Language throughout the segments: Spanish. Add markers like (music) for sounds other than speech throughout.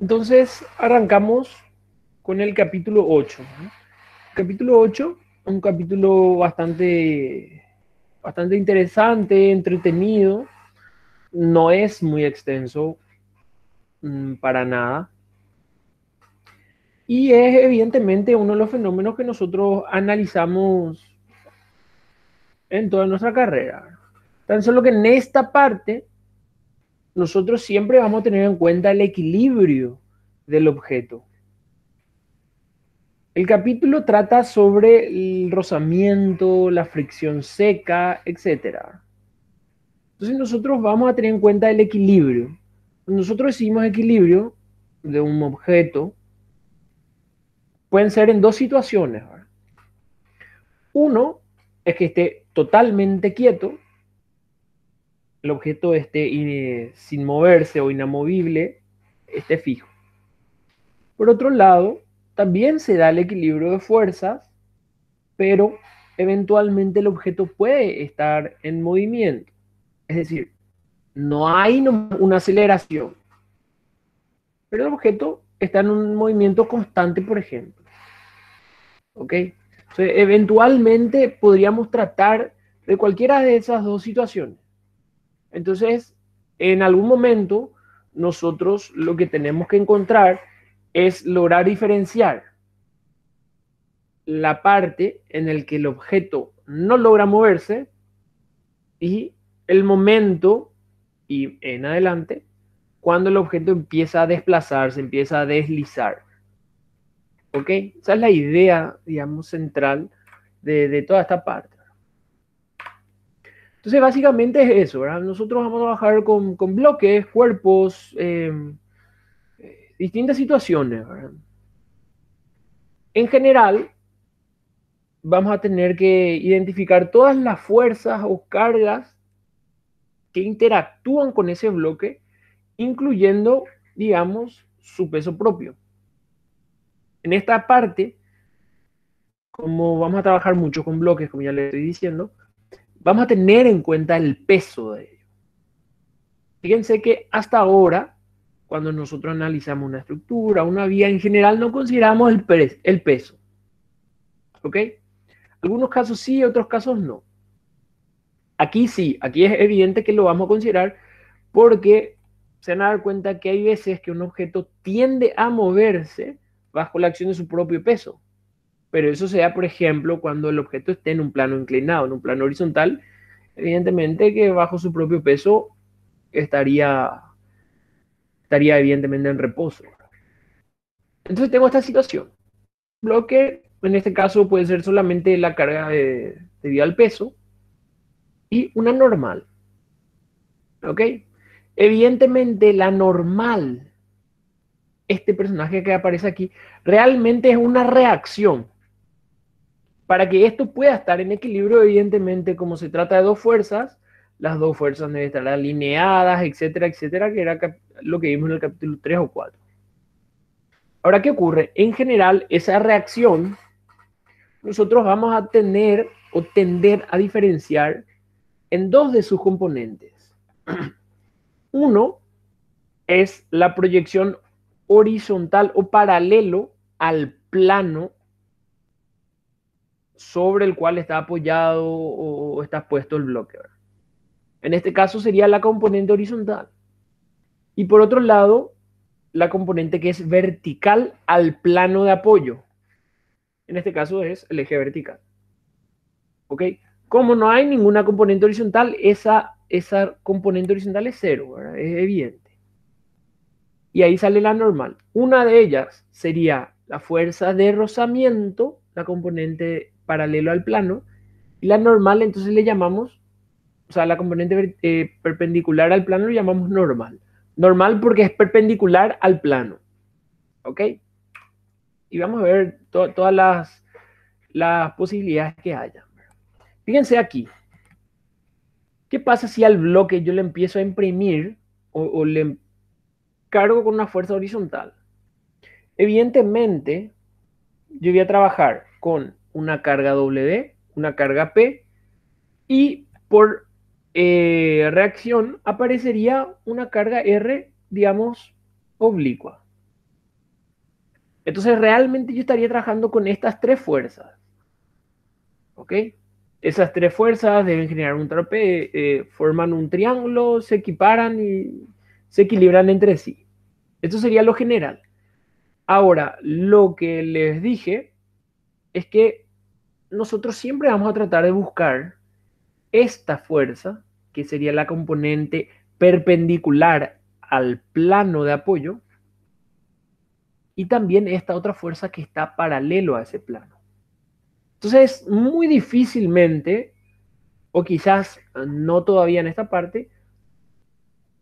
Entonces, arrancamos con el capítulo 8. Capítulo 8, un capítulo bastante, bastante interesante, entretenido. No es muy extenso mm, para nada. Y es evidentemente uno de los fenómenos que nosotros analizamos en toda nuestra carrera. Tan solo que en esta parte nosotros siempre vamos a tener en cuenta el equilibrio del objeto. El capítulo trata sobre el rozamiento, la fricción seca, etc. Entonces nosotros vamos a tener en cuenta el equilibrio. Nosotros decimos equilibrio de un objeto. Pueden ser en dos situaciones. Uno es que esté totalmente quieto el objeto esté sin moverse o inamovible, esté fijo. Por otro lado, también se da el equilibrio de fuerzas, pero eventualmente el objeto puede estar en movimiento. Es decir, no hay una aceleración, pero el objeto está en un movimiento constante, por ejemplo. ¿Ok? eventualmente podríamos tratar de cualquiera de esas dos situaciones. Entonces, en algún momento, nosotros lo que tenemos que encontrar es lograr diferenciar la parte en el que el objeto no logra moverse y el momento y en adelante cuando el objeto empieza a desplazarse, empieza a deslizar. ¿Ok? Esa es la idea, digamos, central de, de toda esta parte. Entonces, básicamente es eso, ¿verdad? Nosotros vamos a trabajar con, bloques, cuerpos, em, eh, distintas situaciones, ¿verdad? En general, vamos a tener que identificar todas las fuerzas o cargas que interactúan con ese bloque, incluyendo, digamos, su peso propio. En esta parte, como vamos a trabajar mucho con bloques, como ya le estoy diciendo, vamos a tener en cuenta el peso de ello. Fíjense que hasta ahora, cuando nosotros analizamos una estructura, una vía en general, no consideramos el, el peso. ¿Ok? Algunos casos sí, otros casos no. Aquí sí, aquí es evidente que lo vamos a considerar porque se van a dar cuenta que hay veces que un objeto tiende a moverse bajo la acción de su propio peso pero eso sea, por ejemplo, cuando el objeto esté en un plano inclinado, en un plano horizontal, evidentemente que bajo su propio peso estaría, estaría evidentemente en reposo. Entonces tengo esta situación. Bloque, en este caso, puede ser solamente la carga de, debido al peso y una normal. ¿Ok? Evidentemente la normal, este personaje que aparece aquí, realmente es una reacción para que esto pueda estar en equilibrio, evidentemente, como se trata de dos fuerzas, las dos fuerzas deben estar alineadas, etcétera, etcétera, que era lo que vimos en el capítulo 3 o 4. Ahora, ¿qué ocurre? En general, esa reacción, nosotros vamos a tener o tender a diferenciar en dos de sus componentes. (clears throat) Uno es la proyección horizontal o paralelo al plano sobre el cual está apoyado o está puesto el bloque. En este caso sería la componente horizontal. Y por otro lado, la componente que es vertical al plano de apoyo. En este caso es el eje vertical. ¿Ok? Como no hay ninguna componente horizontal, esa, esa componente horizontal es cero, es evidente. Y ahí sale la normal. Una de ellas sería la fuerza de rozamiento, la componente paralelo al plano. Y la normal, entonces le llamamos, o sea, la componente eh, perpendicular al plano lo llamamos normal. Normal porque es perpendicular al plano. ¿Ok? Y vamos a ver todas las, las posibilidades que haya. Fíjense aquí. ¿Qué pasa si al bloque yo le empiezo a imprimir o, o le cargo con una fuerza horizontal? Evidentemente, yo voy a trabajar con una carga W, una carga P, y por eh, reacción aparecería una carga R, digamos, oblicua. Entonces realmente yo estaría trabajando con estas tres fuerzas. ¿Ok? Esas tres fuerzas deben generar un trapé eh, forman un triángulo, se equiparan y se equilibran entre sí. Esto sería lo general. Ahora, lo que les dije es que nosotros siempre vamos a tratar de buscar esta fuerza, que sería la componente perpendicular al plano de apoyo, y también esta otra fuerza que está paralelo a ese plano. Entonces, muy difícilmente, o quizás no todavía en esta parte,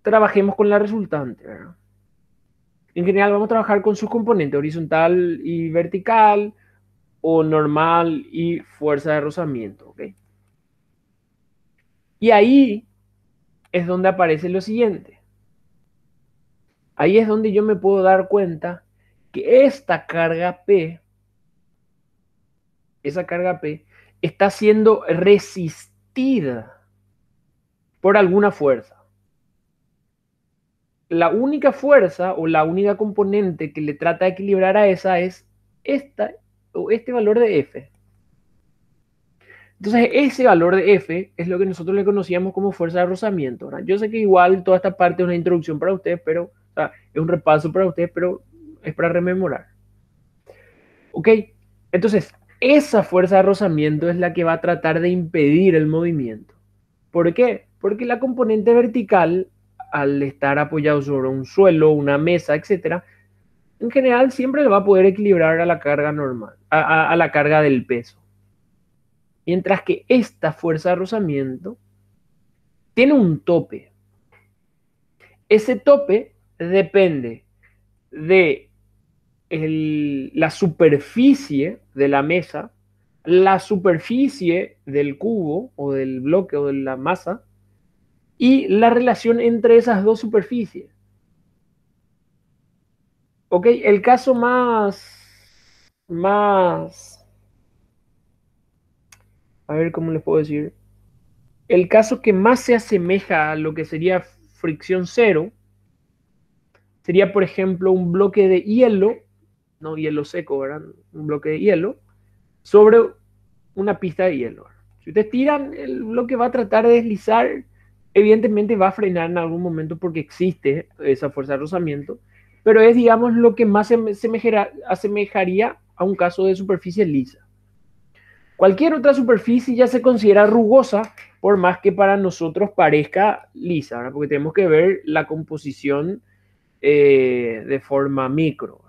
trabajemos con la resultante. En general, vamos a trabajar con sus componentes, horizontal y vertical, normal y fuerza de rozamiento. Y ahí es donde aparece lo siguiente. Ahí es donde yo me puedo dar cuenta que esta carga P, esa carga P, está siendo resistida por alguna fuerza. La única fuerza o la única componente que le trata de equilibrar a esa es esta este valor de f. Entonces, ese valor de f es lo que nosotros le conocíamos como fuerza de rozamiento. Yo sé que igual toda esta parte es una introducción para ustedes, pero es un repaso para ustedes, pero es para rememorar. Ok, entonces, esa fuerza de rozamiento es la que va a tratar de impedir el movimiento. ¿Por qué? Porque la componente vertical, al estar apoyado sobre un suelo, una mesa, etcétera, en general siempre va a poder equilibrar a la carga normal, a, la carga del peso. Mientras que esta fuerza de rozamiento tiene un tope. Ese tope depende de la superficie de la mesa, la superficie del cubo o del bloque o de la masa y la relación entre esas dos superficies. Ok, el caso más, más, a ver cómo les puedo decir, el caso que más se asemeja a lo que sería fricción cero sería, por ejemplo, un bloque de hielo, no hielo seco, ¿verdad? Un bloque de hielo sobre una pista de hielo. Si ustedes tiran, el bloque va a tratar de deslizar, evidentemente va a frenar en algún momento porque existe esa fuerza de rozamiento pero es, digamos, lo que más se, asemejaría a un caso de superficie lisa. Cualquier otra superficie ya se considera rugosa, por más que para nosotros parezca lisa, porque tenemos que ver la composición eh, de forma micro.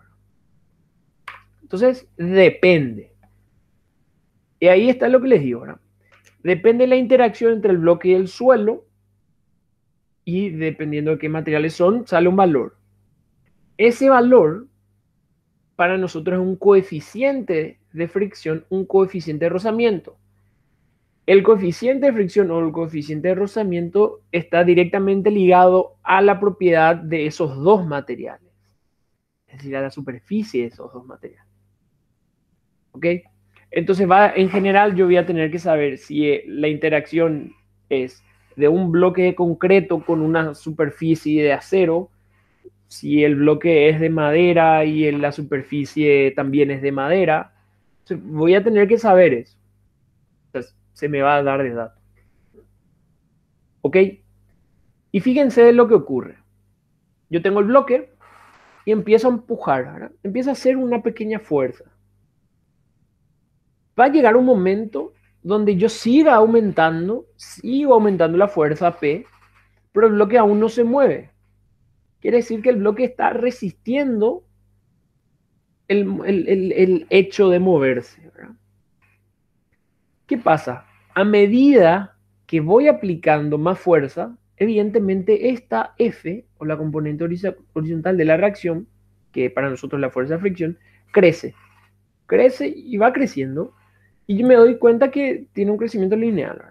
Entonces, depende. Y ahí está lo que les digo. ahora. Depende la interacción entre el bloque y el suelo, y dependiendo de qué materiales son, sale un valor. Ese valor para nosotros es un coeficiente de fricción, un coeficiente de rozamiento. El coeficiente de fricción o el coeficiente de rozamiento está directamente ligado a la propiedad de esos dos materiales, es decir, a la superficie de esos dos materiales. ¿Ok? Entonces, va, en general, yo voy a tener que saber si eh, la interacción es de un bloque de concreto con una superficie de acero si el bloque es de madera y la superficie también es de madera, voy a tener que saber eso. se me va a dar de dato. ¿Ok? Y fíjense lo que ocurre. Yo tengo el bloque y empiezo a empujar, ¿verdad? empiezo a hacer una pequeña fuerza. Va a llegar un momento donde yo siga aumentando, sigo aumentando la fuerza P, pero el bloque aún no se mueve quiere decir que el bloque está resistiendo el, hecho de moverse. ¿Qué pasa? A medida que voy aplicando más fuerza, evidentemente esta F, o la componente horizontal de la reacción, que para nosotros es la fuerza de fricción, crece. Crece y va creciendo. Y yo me doy cuenta que tiene un crecimiento lineal.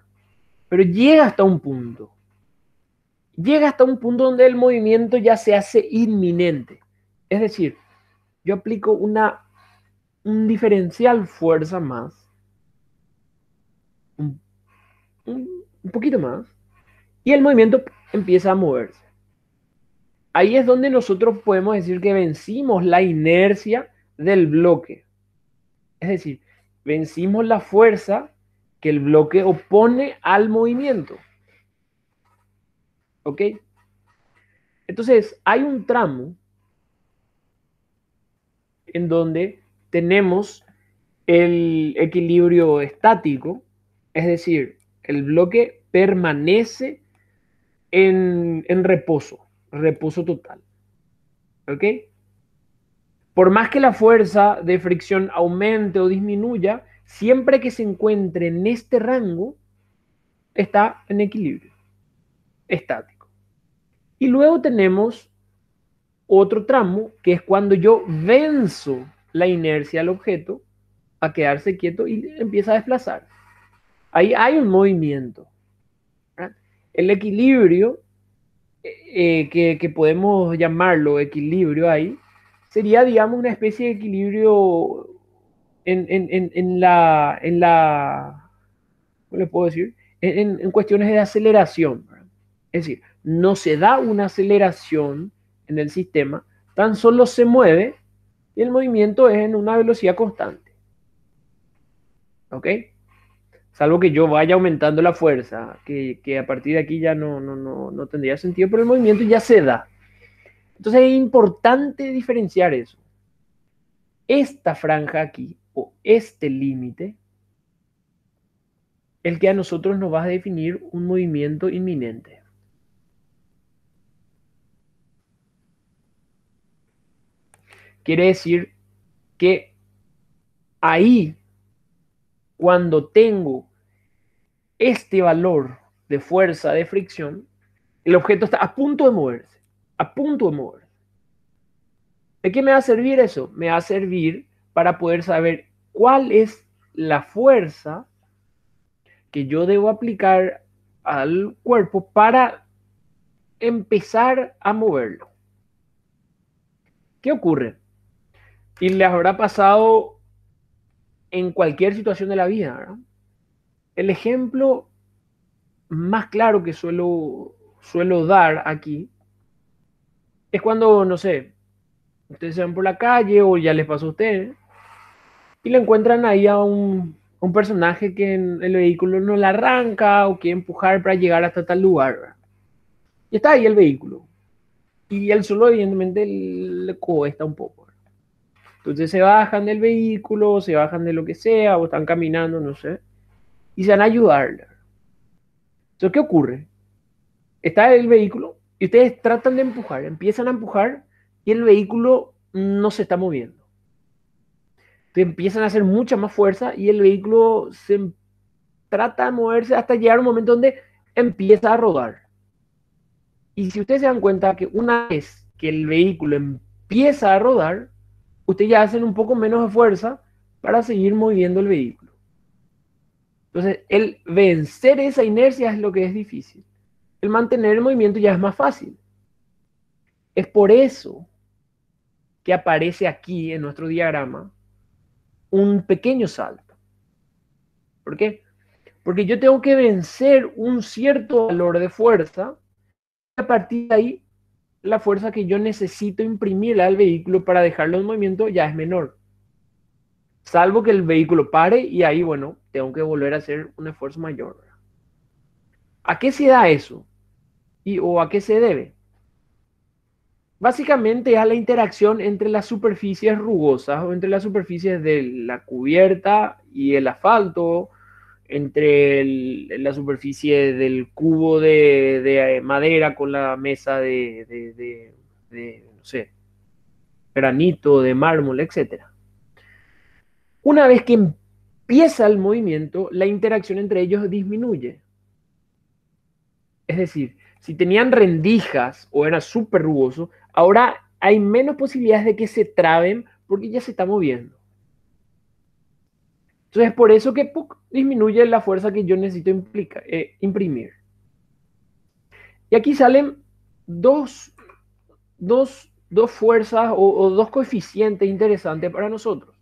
Pero llega hasta un punto llega hasta un punto donde el movimiento ya se hace inminente. Es decir, yo aplico una, un diferencial fuerza más, un, un poquito más, y el movimiento empieza a moverse. Ahí es donde nosotros podemos decir que vencimos la inercia del bloque. Es decir, vencimos la fuerza que el bloque opone al movimiento. ¿Ok? Entonces, hay un tramo en donde tenemos el equilibrio estático, es decir, el bloque permanece en, reposo, reposo total. ¿Ok? Por más que la fuerza de fricción aumente o disminuya, siempre que se encuentre en este rango, está en equilibrio estático. Y luego tenemos otro tramo, que es cuando yo venzo la inercia al objeto a quedarse quieto y empieza a desplazar. Ahí hay un movimiento. El equilibrio, eh, eh, que, podemos llamarlo equilibrio ahí, sería, digamos, una especie de equilibrio en, en, la, en la, ¿cómo le puedo decir? En, cuestiones de aceleración. Es decir, no se da una aceleración en el sistema, tan solo se mueve y el movimiento es en una velocidad constante. ¿Ok? Salvo que yo vaya aumentando la fuerza, que, a partir de aquí ya no, no, tendría sentido, pero el movimiento ya se da. Entonces es importante diferenciar eso. Esta franja aquí o este límite el que a nosotros nos va a definir un movimiento inminente. Quiere decir que ahí, cuando tengo este valor de fuerza de fricción, el objeto está a punto de moverse, a punto de moverse. ¿De qué me va a servir eso? Me va a servir para poder saber cuál es la fuerza que yo debo aplicar al cuerpo para empezar a moverlo. ¿Qué ocurre? Y les habrá pasado en cualquier situación de la vida. El ejemplo más claro que suelo, suelo dar aquí es cuando, no sé, ustedes se van por la calle o ya les pasó a ustedes y le encuentran ahí a un, un personaje que el vehículo no la arranca o quiere empujar para llegar hasta tal lugar. Y está ahí el vehículo. Y el solo, evidentemente, le cuesta un poco. Entonces se bajan del vehículo, se bajan de lo que sea, o están caminando, no sé, y se van a ayudar. Entonces, ¿qué ocurre? Está el vehículo y ustedes tratan de empujar, empiezan a empujar y el vehículo no se está moviendo. Entonces empiezan a hacer mucha más fuerza y el vehículo se trata de moverse hasta llegar a un momento donde empieza a rodar. Y si ustedes se dan cuenta que una vez que el vehículo empieza a rodar, ustedes ya hacen un poco menos de fuerza para seguir moviendo el vehículo. Entonces, el vencer esa inercia es lo que es difícil. El mantener el movimiento ya es más fácil. Es por eso que aparece aquí en nuestro diagrama un pequeño salto. ¿Por qué? Porque yo tengo que vencer un cierto valor de fuerza. Y a partir de ahí la fuerza que yo necesito imprimir al vehículo para dejarlo en movimiento ya es menor. Salvo que el vehículo pare y ahí, bueno, tengo que volver a hacer un esfuerzo mayor. ¿A qué se da eso? ¿Y, ¿O a qué se debe? Básicamente es a la interacción entre las superficies rugosas o entre las superficies de la cubierta y el asfalto entre la superficie del cubo de, eh, madera con la mesa de, no sé, granito, de mármol, etc. Una vez que empieza el movimiento, la interacción entre ellos disminuye. Es decir, si tenían rendijas o era súper rugoso, ahora hay menos posibilidades de que se traben porque ya se está moviendo. Entonces, por eso que disminuye la fuerza que yo necesito implica, eh, imprimir. Y aquí salen dos, dos, fuerzas o, dos coeficientes interesantes para nosotros.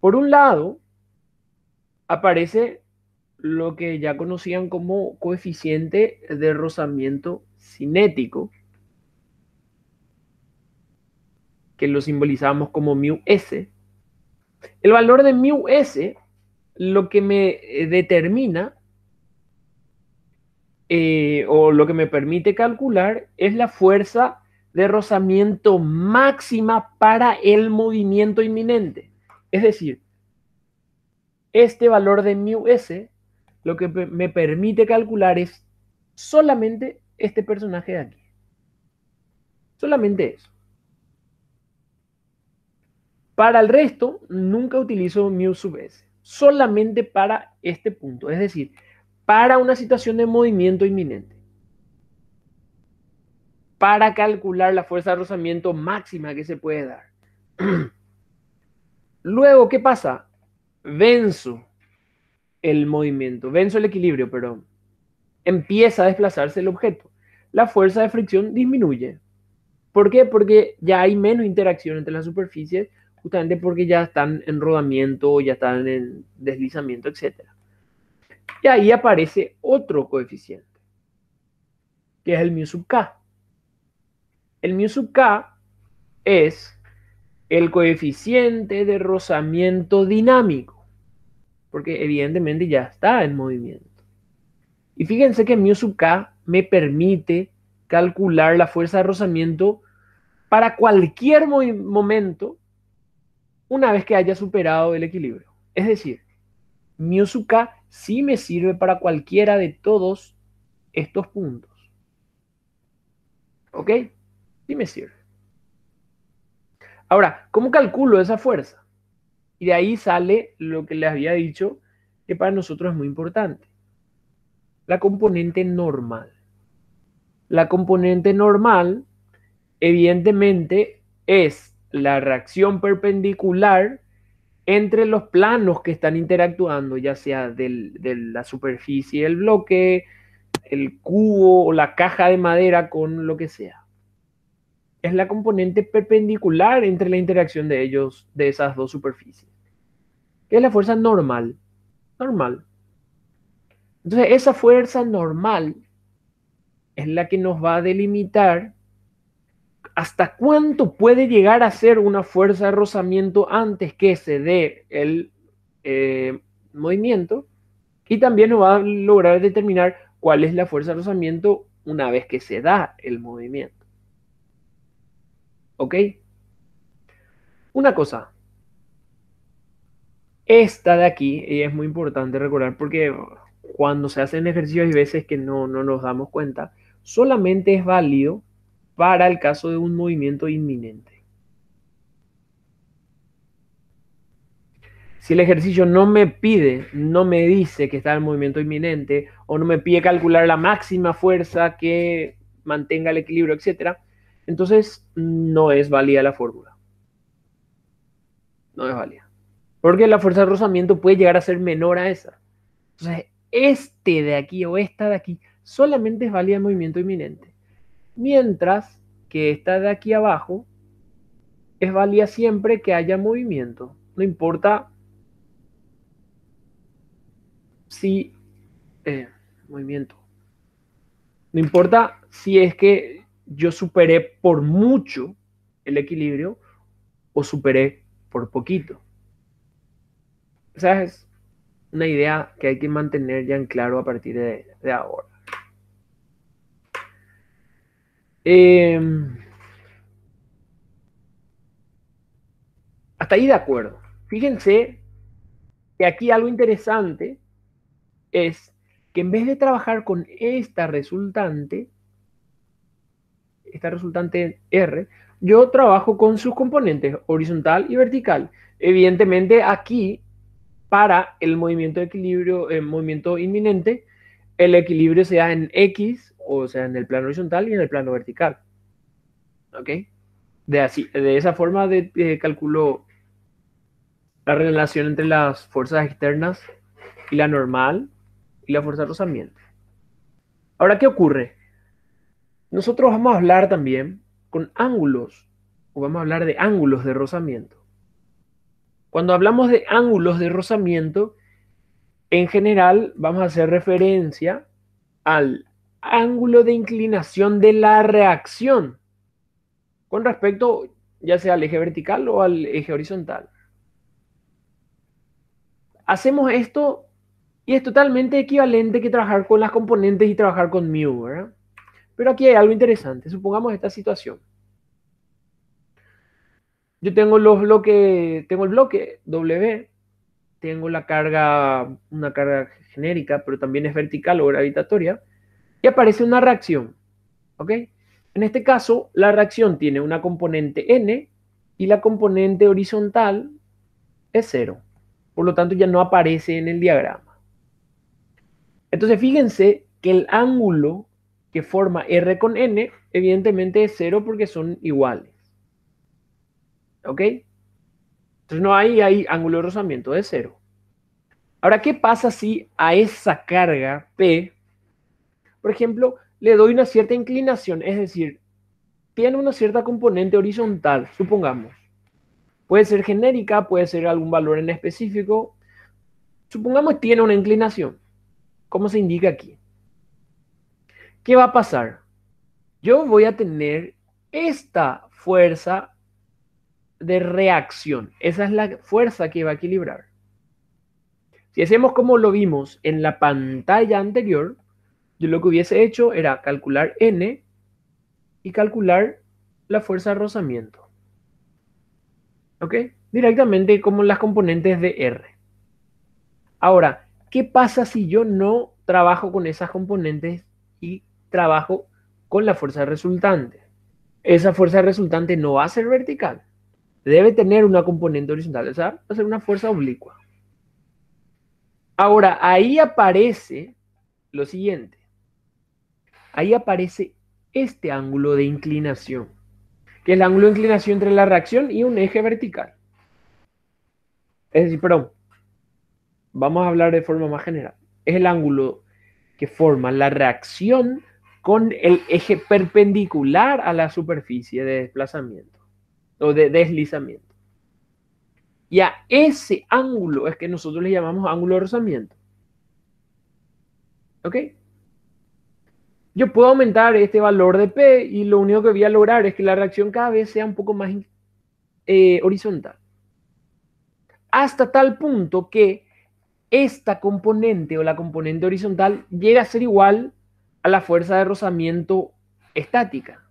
Por un lado, aparece lo que ya conocían como coeficiente de rozamiento cinético, que lo simbolizamos como mu s el valor de mu eh, lo que me eh, determina eh, o lo que me permite calcular es la fuerza de rozamiento máxima para el movimiento inminente. Es decir, este valor de mu lo que me permite calcular es solamente este personaje de aquí. Solamente eso. Para el resto, nunca utilizo mu sub s, solamente para este punto, es decir, para una situación de movimiento inminente. Para calcular la fuerza de rozamiento máxima que se puede dar. (clears throat) Luego, ¿qué pasa? Venzo el movimiento, venzo el equilibrio, pero empieza a desplazarse el objeto. La fuerza de fricción disminuye. ¿Por qué? Porque ya hay menos interacción entre las superficies justamente porque ya están en rodamiento, ya están en deslizamiento, etc. Y ahí aparece otro coeficiente, que es el mu sub k. El mu sub k es el coeficiente de rozamiento dinámico, porque evidentemente ya está en movimiento. Y fíjense que mu sub k me permite calcular la fuerza de rozamiento para cualquier momento una vez que haya superado el equilibrio. Es decir, K sí me sirve para cualquiera de todos estos puntos. ¿Ok? Sí me sirve. Ahora, ¿cómo calculo esa fuerza? Y de ahí sale lo que les había dicho, que para nosotros es muy importante. La componente normal. La componente normal, evidentemente, es la reacción perpendicular entre los planos que están interactuando, ya sea de la superficie del bloque, el cubo o la caja de madera con lo que sea. Es la componente perpendicular entre la interacción de ellos, de esas dos superficies. Que es la fuerza normal. Normal. Entonces, esa fuerza normal es la que nos va a delimitar ¿Hasta cuánto puede llegar a ser una fuerza de rozamiento antes que se dé el eh, movimiento? Y también nos va a lograr determinar cuál es la fuerza de rozamiento una vez que se da el movimiento. ¿Ok? Una cosa. Esta de aquí, y es muy importante recordar porque cuando se hacen ejercicios hay veces que no nos damos cuenta, solamente es válido para el caso de un movimiento inminente. Si el ejercicio no me pide, no me dice que está en movimiento inminente o no me pide calcular la máxima fuerza que mantenga el equilibrio, etc., entonces no es válida la fórmula. No es válida. Porque la fuerza de rozamiento puede llegar a ser menor a esa. Entonces, este de aquí o esta de aquí solamente es válida en movimiento inminente mientras que esta de aquí abajo es valía siempre que haya movimiento. No importa si... Eh, movimiento. No importa si es que yo superé por mucho el equilibrio o superé por poquito. O es una idea que hay que mantener ya en claro a partir de ahora. Em, hasta ahí de acuerdo. Fíjense que aquí algo interesante es que en vez de trabajar con esta resultante, esta resultante R, yo trabajo con sus componentes horizontal y vertical. Evidentemente aquí, para el movimiento de equilibrio, el eh, movimiento inminente, el equilibrio se da en X o sea, en el plano horizontal y en el plano vertical. ¿Ok? De, así, de esa forma de, eh, calculo la relación entre las fuerzas externas y la normal y la fuerza de rozamiento. Ahora, ¿qué ocurre? Nosotros vamos a hablar también con ángulos, o vamos a hablar de ángulos de rozamiento. Cuando hablamos de ángulos de rozamiento, en general vamos a hacer referencia al ángulo de inclinación de la reacción con respecto ya sea al eje vertical o al eje horizontal. Hacemos esto y es totalmente equivalente que trabajar con las componentes y trabajar con mu, ¿verdad? Pero aquí hay algo interesante. Supongamos esta situación. Yo tengo los bloques, tengo el bloque W, tengo la carga, una carga genérica, pero también es vertical o gravitatoria y aparece una reacción. ¿Ok? En este caso, la reacción tiene una componente n y la componente horizontal es cero. Por lo tanto, ya no aparece en el diagrama. Entonces, fíjense que el ángulo que forma R con N, evidentemente es cero porque son iguales. ¿Ok? Entonces no hay, hay ángulo de rozamiento de cero. Ahora, ¿qué pasa si a esa carga P por ejemplo, le doy una cierta inclinación, es decir, tiene una cierta componente horizontal, supongamos. Puede ser genérica, puede ser algún valor en específico. Supongamos tiene una inclinación, como se indica aquí. ¿Qué va a pasar? Yo voy a tener esta fuerza de reacción. Esa es la fuerza que va a equilibrar. Si hacemos como lo vimos en la pantalla anterior, yo lo que hubiese hecho era calcular N y calcular la fuerza de rozamiento. ¿Ok? Directamente como las componentes de R. Ahora, ¿qué pasa si yo no trabajo con esas componentes y trabajo con la fuerza resultante? Esa fuerza resultante no va a ser vertical. Debe tener una componente horizontal, Esa va a ser una fuerza oblicua. Ahora, ahí aparece lo siguiente ahí aparece este ángulo de inclinación, que es el ángulo de inclinación entre la reacción y un eje vertical. Es decir, perdón, vamos a hablar de forma más general. Es el ángulo que forma la reacción con el eje perpendicular a la superficie de desplazamiento o de deslizamiento. Y a ese ángulo es que nosotros le llamamos ángulo de rozamiento. ¿Ok? yo puedo aumentar este valor de P y lo único que voy a lograr es que la reacción cada vez sea un poco más eh, horizontal. Hasta tal punto que esta componente o la componente horizontal llega a ser igual a la fuerza de rozamiento estática,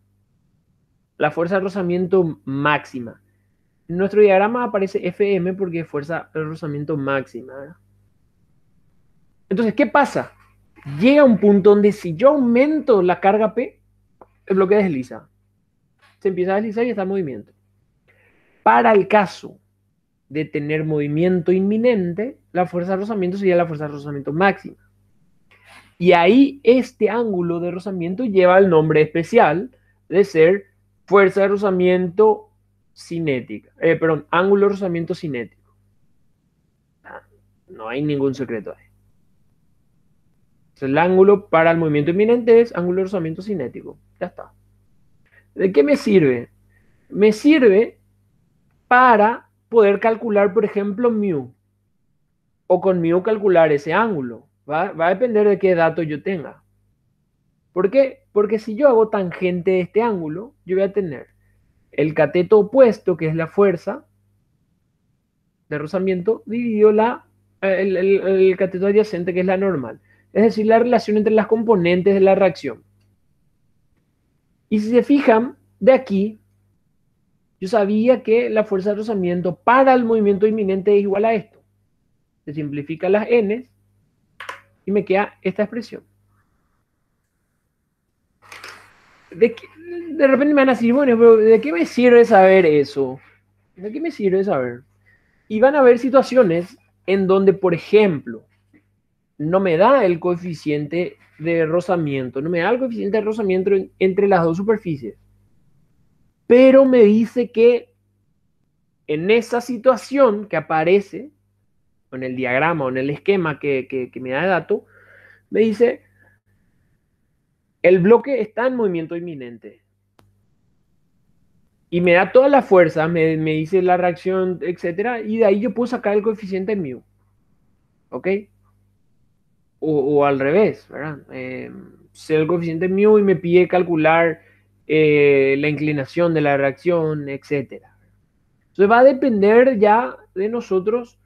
la fuerza de rozamiento máxima. En nuestro diagrama aparece FM porque es fuerza de rozamiento máxima. Entonces, ¿qué pasa? llega un punto donde si yo aumento la carga P, el bloque desliza. Se empieza a deslizar y está en movimiento. Para el caso de tener movimiento inminente, la fuerza de rozamiento sería la fuerza de rozamiento máxima. Y ahí este ángulo de rozamiento lleva el nombre especial de ser fuerza de rozamiento cinética. Eh, perdón, ángulo de rozamiento cinético. Ah, no hay ningún secreto ahí el ángulo para el movimiento inminente es ángulo de rozamiento cinético. Ya está. ¿De qué me sirve? Me sirve para poder calcular, por ejemplo, mu. O con mu calcular ese ángulo. Va, a depender de qué dato yo tenga. ¿Por qué? Porque si yo hago tangente de este ángulo, yo voy a tener el cateto opuesto, que es la fuerza de rozamiento, dividido la, eh, el, el cateto adyacente, que es la normal es decir, la relación entre las componentes de la reacción. Y si se fijan, de aquí, yo sabía que la fuerza de rozamiento para el movimiento inminente es igual a esto. Se simplifica las n y me queda esta expresión. De, repente me van a decir, bueno, ¿de qué me sirve saber eso? ¿De qué me sirve saber? Y van a haber situaciones en donde, por ejemplo, no me da el coeficiente de rozamiento, no me da el coeficiente de rozamiento entre las dos superficies. Pero me dice que en esa situación que aparece, en el diagrama o en el esquema que, me da el dato, me dice, el bloque está en movimiento inminente. Y me da toda la fuerza, me, me dice la reacción, etc. Y de ahí yo puedo sacar el coeficiente mu. ¿Ok? o, al revés, ¿verdad? Em, sé el coeficiente mu y me pide calcular eh, la inclinación de la reacción, etc. Entonces va a depender ya de nosotros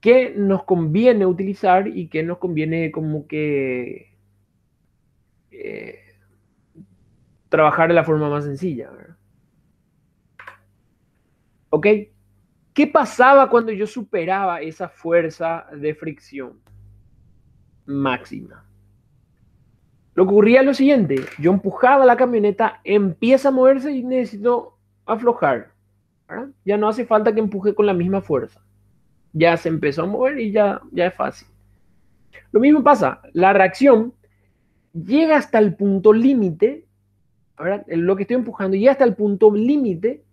qué nos conviene utilizar y qué nos conviene como que eh, trabajar de la forma más sencilla. ¿Ok? ¿Qué pasaba cuando yo superaba esa fuerza de fricción? máxima. Lo que ocurría es lo siguiente, yo empujaba la camioneta, empieza a moverse y necesito aflojar. Ya no hace falta que empuje con la misma fuerza. Ya se empezó a mover y ya, ya es fácil. Lo mismo pasa, la reacción llega hasta el punto límite, lo que estoy empujando llega hasta el punto límite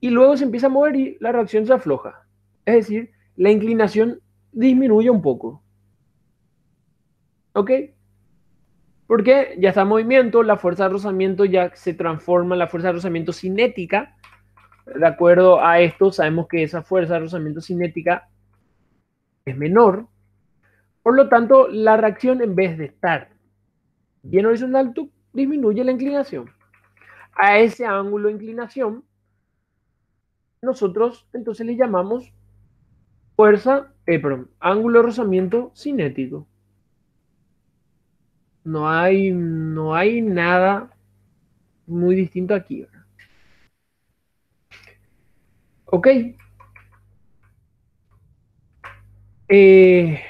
y luego se empieza a mover y la reacción se afloja. Es decir, la inclinación disminuye un poco. ¿Ok? Porque ya está en movimiento, la fuerza de rozamiento ya se transforma en la fuerza de rozamiento cinética. De acuerdo a esto, sabemos que esa fuerza de rozamiento cinética es menor. Por lo tanto, la reacción en vez de estar bien horizontal, disminuye la inclinación. A ese ángulo de inclinación, nosotros entonces le llamamos fuerza, eh, perdón, ángulo de rozamiento cinético. No hay, no hay nada muy distinto aquí. Ok. Eh,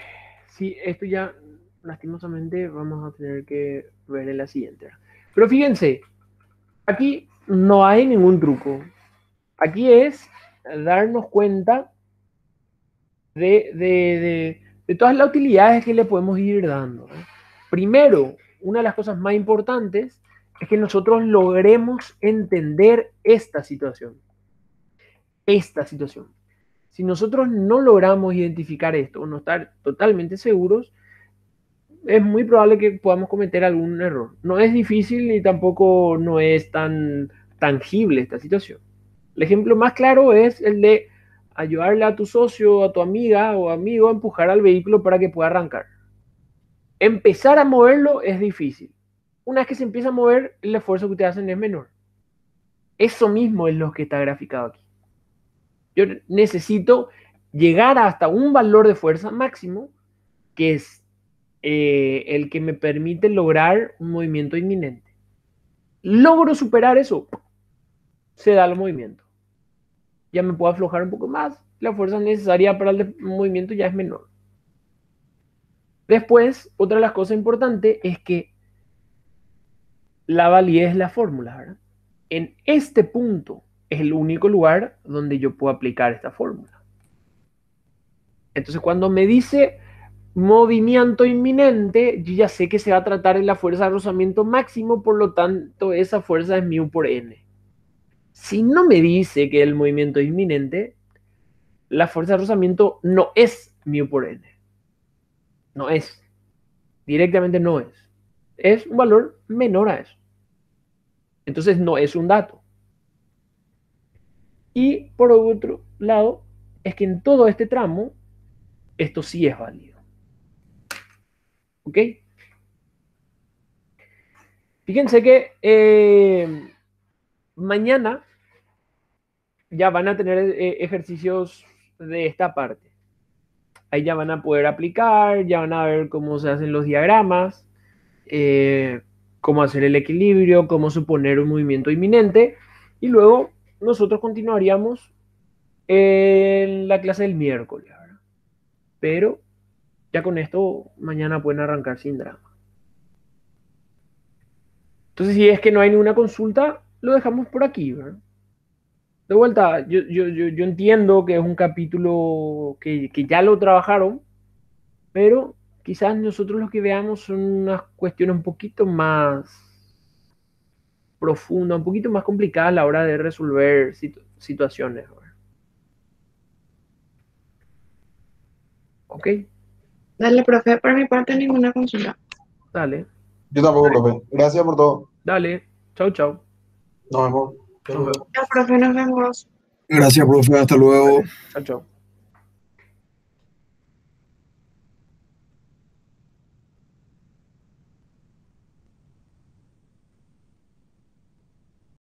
sí, esto ya lastimosamente vamos a tener que ver en la siguiente. Pero fíjense, aquí no hay ningún truco. Aquí es darnos cuenta de, todas las utilidades que le podemos ir dando primero, una de las cosas más importantes es que nosotros logremos entender esta situación. Esta situación. Si nosotros no logramos identificar esto o no estar totalmente seguros, es muy probable que podamos cometer algún error. No es difícil y tampoco no es tan tangible esta situación. El ejemplo más claro es el de ayudarle a tu socio, a tu amiga o amigo a empujar al vehículo para que pueda arrancar. Empezar a moverlo es difícil. Una vez que se empieza a mover, el esfuerzo que ustedes hacen es menor. Eso mismo es lo que está graficado aquí. Yo necesito llegar hasta un valor de fuerza máximo, que es eh, el que me permite lograr un movimiento inminente. Logro superar eso, se da el movimiento. Ya me puedo aflojar un poco más, la fuerza necesaria para el movimiento ya es menor. Después, otra de las cosas importantes es que la validez es la fórmula, En este punto es el único lugar donde yo puedo aplicar esta fórmula. Entonces, cuando me dice movimiento inminente, yo ya sé que se va a tratar en la fuerza de rozamiento máximo, por lo tanto, esa fuerza es mu por n. Si no me dice que el movimiento es inminente, la fuerza de rozamiento no es mu por n. No es. Directamente no es. Es un valor menor a eso. Entonces no es un dato. Y por otro lado, es que en todo este tramo, esto sí es válido. ¿Ok? Fíjense que eh, mañana ya van a tener eh, ejercicios de esta parte ahí ya van a poder aplicar, ya van a ver cómo se hacen los diagramas, eh, cómo hacer el equilibrio, cómo suponer un movimiento inminente. Y luego nosotros continuaríamos en la clase del miércoles. Pero ya con esto mañana pueden arrancar sin drama. Entonces, si es que no hay ninguna consulta, lo dejamos por aquí. ¿verdad? de vuelta, yo, entiendo que es un capítulo que, ya lo trabajaron, pero quizás nosotros lo que veamos son unas cuestiones un poquito más profundas, un poquito más complicadas a la hora de resolver situaciones. Ok. Dale, profe, por mi parte ninguna consulta. Dale. Yo tampoco, profe. Gracias por todo. Dale. Chau, chau. Nos vemos. Nos vemos. Gracias, profe. Nos vemos. Gracias, profe. Hasta luego. Chao, chao.